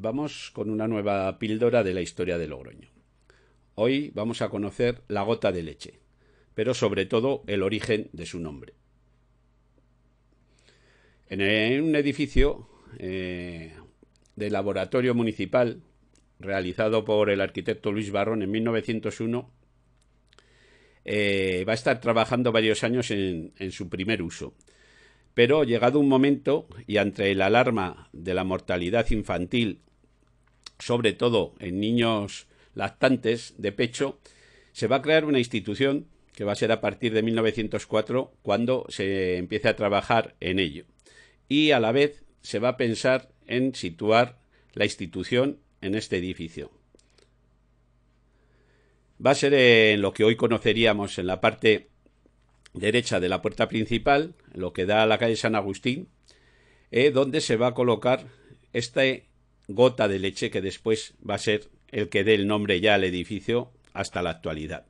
Vamos con una nueva píldora de la historia de Logroño. Hoy vamos a conocer la gota de leche, pero sobre todo el origen de su nombre. En un edificio eh, de laboratorio municipal realizado por el arquitecto Luis Barrón en 1901, eh, va a estar trabajando varios años en, su primer uso. Pero llegado un momento, y entre la alarma de la mortalidad infantil sobre todo en niños lactantes de pecho, se va a crear una institución que va a ser a partir de 1904 cuando se empiece a trabajar en ello. Y a la vez se va a pensar en situar la institución en este edificio. Va a ser en lo que hoy conoceríamos en la parte derecha de la puerta principal, lo que da a la calle San Agustín, eh, donde se va a colocar este gota de leche que después va a ser el que dé el nombre ya al edificio hasta la actualidad.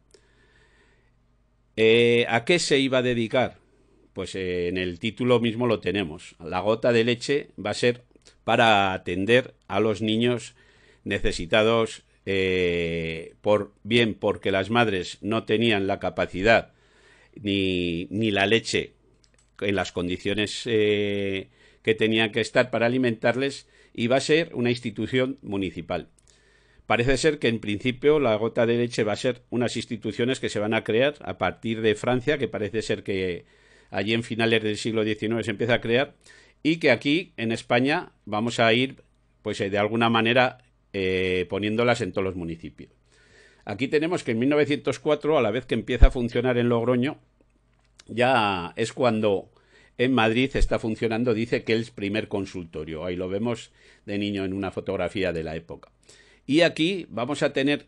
Eh, ¿A qué se iba a dedicar? Pues eh, en el título mismo lo tenemos. La gota de leche va a ser para atender a los niños necesitados eh, por bien porque las madres no tenían la capacidad ni, ni la leche en las condiciones eh, que tenían que estar para alimentarles, iba a ser una institución municipal. Parece ser que en principio la gota de leche va a ser unas instituciones que se van a crear a partir de Francia, que parece ser que allí en finales del siglo XIX se empieza a crear, y que aquí en España vamos a ir, pues eh, de alguna manera, eh, poniéndolas en todos los municipios. Aquí tenemos que en 1904, a la vez que empieza a funcionar en Logroño, ya es cuando en Madrid está funcionando, dice que el primer consultorio. Ahí lo vemos de niño en una fotografía de la época. Y aquí vamos a tener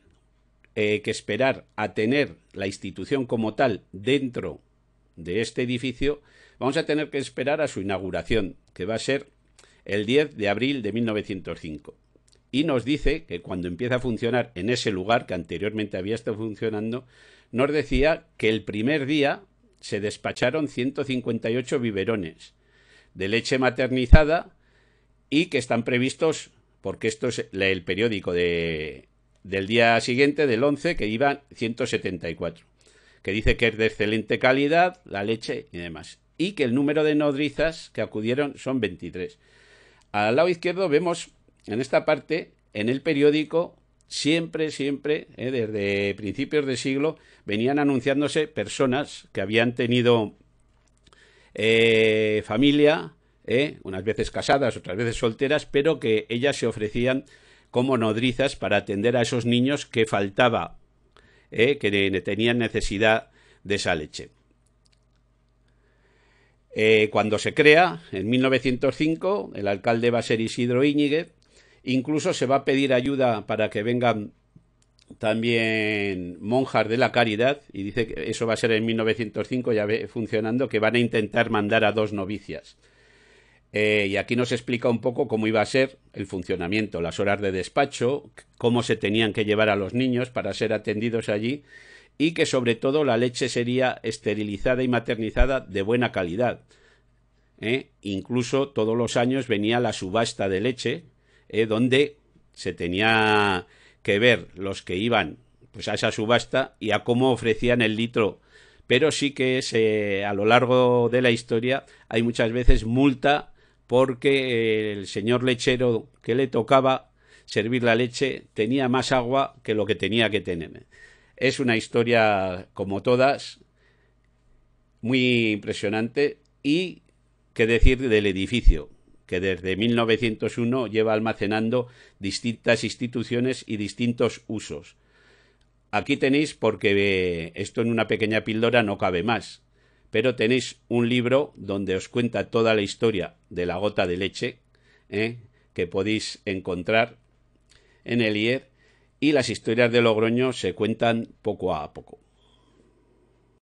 eh, que esperar a tener la institución como tal dentro de este edificio. Vamos a tener que esperar a su inauguración, que va a ser el 10 de abril de 1905. Y nos dice que cuando empieza a funcionar en ese lugar que anteriormente había estado funcionando, nos decía que el primer día se despacharon 158 biberones de leche maternizada y que están previstos, porque esto es el periódico de, del día siguiente, del 11, que iban 174, que dice que es de excelente calidad la leche y demás, y que el número de nodrizas que acudieron son 23. Al lado izquierdo vemos en esta parte, en el periódico, siempre, siempre, eh, desde principios de siglo, venían anunciándose personas que habían tenido eh, familia, eh, unas veces casadas, otras veces solteras, pero que ellas se ofrecían como nodrizas para atender a esos niños que faltaba, que tenían necesidad de esa leche. cuando se crea, en 1905, el alcalde va a ser Isidro Íñiguez, Incluso se va a pedir ayuda para que vengan también monjas de la caridad, y dice que eso va a ser en 1905, ya funcionando, que van a intentar mandar a dos novicias. Eh, y aquí nos explica un poco cómo iba a ser el funcionamiento, las horas de despacho, cómo se tenían que llevar a los niños para ser atendidos allí, y que sobre todo la leche sería esterilizada y maternizada de buena calidad. Eh, incluso todos los años venía la subasta de leche, eh, donde se tenía que ver los que iban pues a esa subasta y a cómo ofrecían el litro. Pero sí que es a lo largo de la historia hay muchas veces multa porque el señor lechero que le tocaba servir la leche tenía más agua que lo que tenía que tener. Es una historia como todas, muy impresionante y qué decir del edificio, que desde 1901 lleva almacenando distintas instituciones y distintos usos. Aquí tenéis, porque eh, esto en una pequeña píldora no cabe más, pero tenéis un libro donde os cuenta toda la historia de la gota de leche, eh, que podéis encontrar en el IED, y las historias de Logroño se cuentan poco a poco.